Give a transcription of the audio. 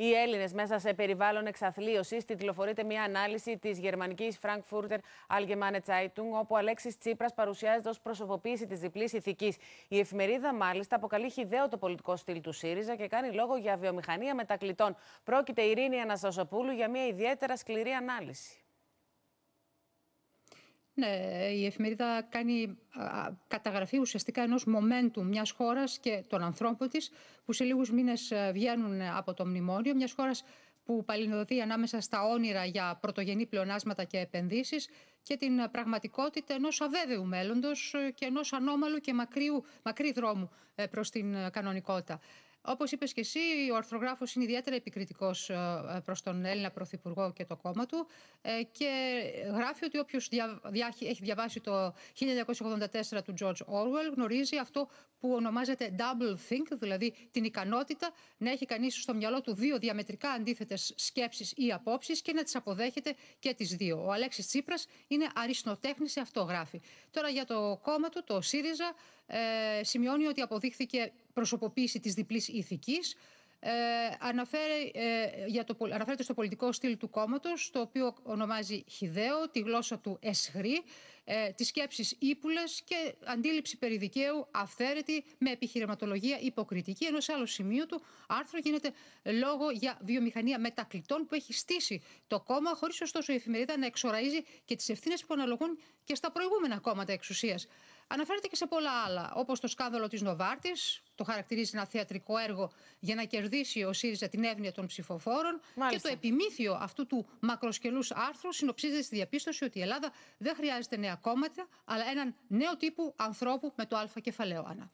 Οι Έλληνες μέσα σε περιβάλλον εξαθλίωσης τιτλοφορείται μια ανάλυση της γερμανικής Frankfurter Allgemeine Zeitung, όπου ο Αλέξης Τσίπρας παρουσιάζεται ως προσωποποίηση της διπλής ηθικής. Η εφημερίδα, μάλιστα, αποκαλεί χιδαίο το πολιτικό στυλ του ΣΥΡΙΖΑ και κάνει λόγο για βιομηχανία μετακλητών. Πρόκειται η Ειρήνη Αναστασοπούλου για μια ιδιαίτερα σκληρή ανάλυση. Ναι, η εφημερίδα κάνει καταγραφή ουσιαστικά ενός momentum μιας χώρας και των ανθρώπων της που σε λίγους μήνες ε, βγαίνουν από το μνημόνιο μιας χώρας που παλινοδοτεί ανάμεσα στα όνειρα για πρωτογενή πλεονάσματα και επενδύσεις και την πραγματικότητα ενός αβέβαιου μέλλοντος ε, και ενός ανώμαλου και μακρύ δρόμου ε, προς την κανονικότητα. Όπως είπες και εσύ, ο αρθρογράφος είναι ιδιαίτερα επικριτικός ε, ε, προς τον Έλληνα Πρωθυπουργό και το κόμμα του ε, και γράφει ότι όποιος έχει διαβάσει το 1984 του George Orwell γνωρίζει αυτό που ονομάζεται double think, δηλαδή την ικανότητα να έχει κανείς στο μυαλό του δύο διαμετρικά αντίθετες σκέψεις ή απόψεις και να τις αποδέχεται και τις δύο. Ο Αλέξης Τσίπρας είναι αριστοτέχνης σε αυτό, γράφει. Τώρα για το κόμμα του, το ΣΥΡΙΖΑ ε, σημειώνει ότι αποδείχθηκε προσωποποίηση της διπλής ηθικής. Ε, αναφέρει, ε, για το, αναφέρεται στο πολιτικό στυλ του κόμματος, το οποίο ονομάζει Χιδαίο, τη γλώσσα του Εσχρή, ε, τις σκέψεις ύπουλε και αντίληψη περί δικαίου αυθαίρετη με επιχειρηματολογία υποκριτική. Ενώ σε άλλο σημείο του άρθρο γίνεται λόγο για βιομηχανία μετακλητών που έχει στήσει το κόμμα, χωρίς ωστόσο η εφημερίδα να εξοραίζει και τις ευθύνες που αναλογούν και στα προηγούμενα κόμματα εξουσίας. Αναφέρεται και σε πολλά άλλα, όπως το σκάνδαλο της Νοβάρτης, το χαρακτηρίζει ένα θεατρικό έργο για να κερδίσει ο ΣΥΡΙΖΑ την εύνοια των ψηφοφόρων. Και το επιμήθειο αυτού του μακροσκελούς άρθρου συνοψίζεται στη διαπίστωση ότι η Ελλάδα δεν χρειάζεται νέα κόμματα, αλλά έναν νέο τύπου ανθρώπου με το Α κεφαλαίο, Άννα.